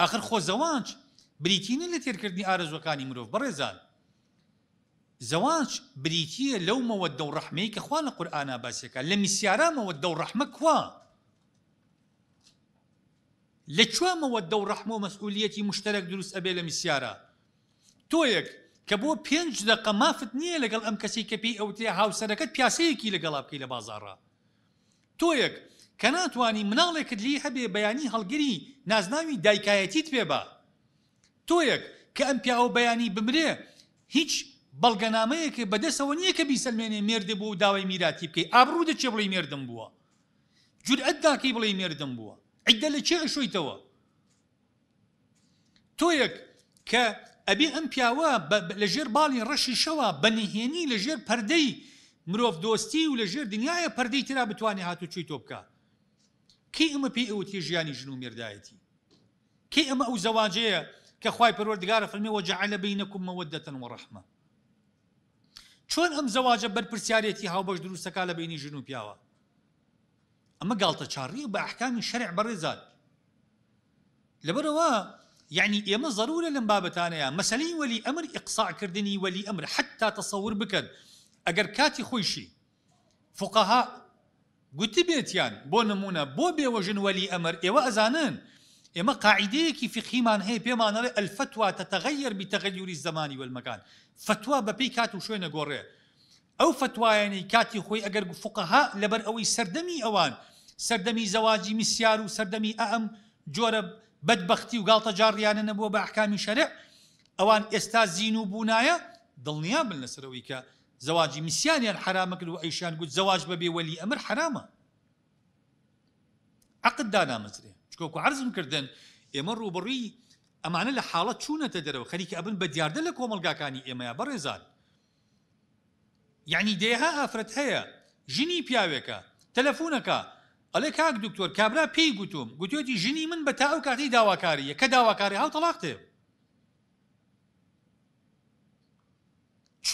ئەخر خۆ زەوانچ بریتینە لە تێرکردنی ئارزوەکانی مرۆڤ بەڕێزان زەوانچ بریتیە لەومەوە دە و ڕحمەی کە خوا لە قورآنا باسیەکە لە میسیارامەوە دە و ڕحمە کوا لە چوامەوە دە و ڕحمە و مەسئولەتی مشتەرەك دروست ئەبێ لە میسیارە تۆیەک کە بۆ پێنج دقە مافت نییە لەگەڵ ئەم کەسی کە پێی ئەوتێ هاوسەرەکەت پیاسەیەکی لەگەڵا بکەی لە بازارڕە تۆیەک کە ناتوانانی مناڵێکت لی هەبێ بەیانی هەڵگری نازناوی دایکایەتیت پێ بە تۆیەک کە ئەم پیاوە بەیانی بمرێ هیچ بەڵگەنامەیەکە بەدەستەوە نییە کە بیسەلمێنێ مێردە بوو و داوای میراتی بکەی ئابروو دەچێ بڵی مێردم بووە جورئەتداکەی بڵی مێردم بووە عیددە لە چێ ئەشویتەوە تۆیەک کە ئەبێ ئەم پیاوە لەژێر باڵی ڕەشی شەوە بەنهێنی لەژێر پەردەی مرۆڤ دۆستی و لەژێر دنیاە پەردەی تررا بتوانێت هاتوچی تۆ بکات کی ام پی او تی جیانی جنو مردایتی کی ئەمە ئەو زەواجەیە کە خی پەروەردگارە فەرمیەوە جعلە بینەکم مەوەدەتەن ام چۆن بر زەواجە هاو هاوبەش دروستەکە لە بینی ژن و اما قالت گالتە چاڕی بە ئەحکامی شەرع بەڕێزات لەبەرەوە يعني ئێمە ضرورە يا بابەتانەیە ولي امر ئەمر كردني ولي امر حتى تصور بكد ئەگەر كاتي خويشي فقهاء گوتی بێتیان يعني، بۆ نمونە بۆ بێوەژن وەلی ئەمەر ئێوە ئەزانن ئێمە قاعدەیەکی فقیمان هەیە پێمانەڵێ ئەلفتوا تتغير بتغير زمانی والمەکان فتوا بەپی کات و شوێنە گۆڕێ ئەو فتوایانی کاتی او فتوى يعني كاتي خوي سەردەمی فقهاء لبر زەواجی میسیار اوان سردمي زواجي جۆرە بەدبختی و گاڵتە بدبختي وقال تجار يعني شەرع باحكام ئێستا اوان استاذ زينو دڵنیا بن لەسەرەوەی کە زەواجی میسیانیان حرامە کرد و ئەیشان گوت زەواج بەبێ وەلی ئەمر حرامە عقد دانامەزرێ چکۆکو عرزم کردن ئێمە ڕوبڕی ئەمانە لە حاڵەت چوونەتە دەرەوە خەریکە ئەبن بە دیاردە لە کۆمەلگاکانی ئێمەیە بەڕێزان یعنی دێها ئافرەت هەیە ژنی پیاوێکە تەلەفۆنەکە ئەلێ کاک دکتۆر کابرا پێی گوتوم گوتوێتی ژنی من بە تا ئەو کاتی داواکاریە کە داواکاری هاو تەلاق تێ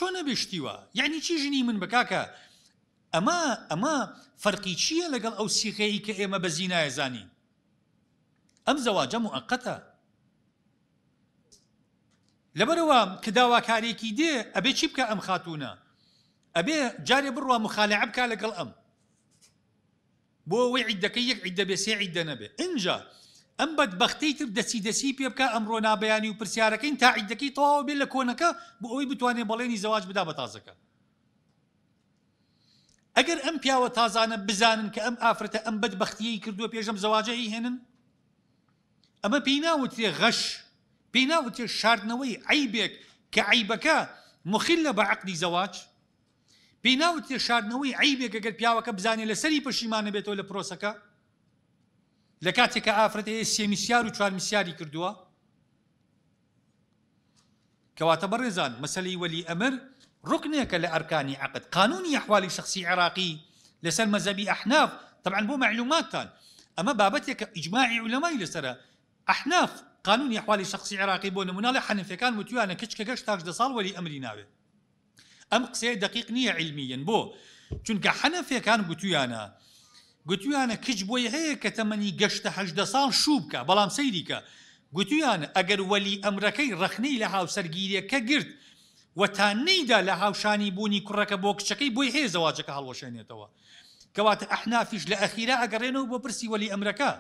چۆ نەبشتیوە یعنی يعني چی ژنی من بکاکە اما اما فەرقی چییە لەگەڵ ئەو سیخەیە کە ئێمە بە زینایە زانی ئەم زەواجە موقتە لەبەرەوە کە داواکارێکی دێ ئەبێ چی بکە ئەم خاتونە ئەبێ جارێ بڕوە مخالعە بکە لەگەڵ ئەم بۆ ئەوەی عیدەکەی یەک عیدە بێ سێ عیدە نەبێ ئەم بەدبختەی تر دەسی دەسی پێ بکە ئەمڕۆ نابیانی و پرسیارەکەین تاعیدەکەی تەواو بێت لە کۆنەکە بۆ ئەوی بتوانێت بەڵێنی زەواج بدا بە تازەکە ئەگەر ئەم پیاوە تازانە بزانن کە ئەم ئافرەتە ئەم بەدبختیەی کردووە پێشم زەواجەی هێنن ئەمە پێی ناوتێ غەش پێی ناوتێ شاردنەوەی عیبێک کە عیبەکە مخیل لە بە عقدی زەواج پێی ناوتێ شاردنەوەی عیبێک ئەگەر پیاوەکە بزانێت لە سەری پەشیمانە بێتەوە لە پرۆسەکە لە کاتێککە ئافرەت سێمیسیار و چوار میسیاری مسلي ولي أمر مەسلی وەلی ئەمر ڕکنێکە لە ئەرکانی عقد قانونی ئەحوالی شخصی عراقی لەسەر مەزەبی ئەحناف طبعا بابتك إجماعي ئەمە بابەتێکە أحناف قانوني أحوالي شخصي قانونی ئەحوالی شخصی عراقی كان نموناڵی أنا وتیانە کچکە تاج دصال ولي ساڵ وەلی أم ناوێت ئەم قسەیە دقیق نییە علمیەن بۆ چونکە حنفەکان گوتویانە گوتویانە کچ بۆی هەیە کە تەمەنی گەشتە هەدە ساڵ شوو بکە بەڵام سەیریکە گوتویان ئەگەر وەلی ئەمرەکەی ڕخنەی لە هاوسەرگیریەکە گرت و تا نەیدا لە هاوشانی بوونی کوڕەکە بۆ کچەکەی بۆی هەیە زەواجەکە هەڵوەشێنێتەوە کەواتە ئەحنافیش لە ئەخیرا ئەگەڕێنەوە بۆ پرسی وەلی ئەمرەکە